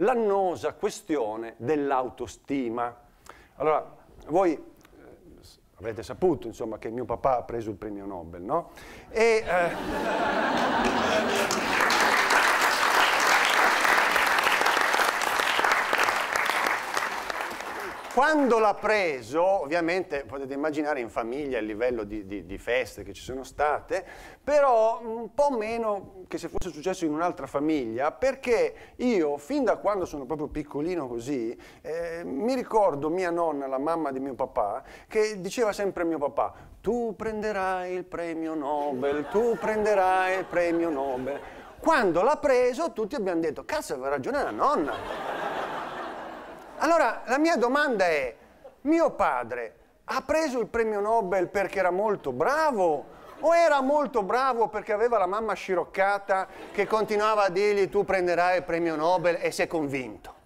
l'annosa questione dell'autostima. Allora, voi eh, avete saputo, insomma, che mio papà ha preso il premio Nobel, no? E, eh, Quando l'ha preso, ovviamente potete immaginare in famiglia il livello di, di, di, feste che ci sono state, però un po' meno che se fosse successo in un'altra famiglia, perché io fin da quando sono proprio piccolino così, eh, mi ricordo mia nonna, la mamma di mio papà, che diceva sempre a mio papà, tu prenderai il premio Nobel, tu prenderai il premio Nobel. Quando l'ha preso tutti abbiamo detto, cazzo aveva ragione la nonna. Allora la mia domanda è, mio padre ha preso il premio Nobel perché era molto bravo? O era molto bravo perché aveva la mamma sciroccata che continuava a dirgli tu prenderai il premio Nobel e si è convinto?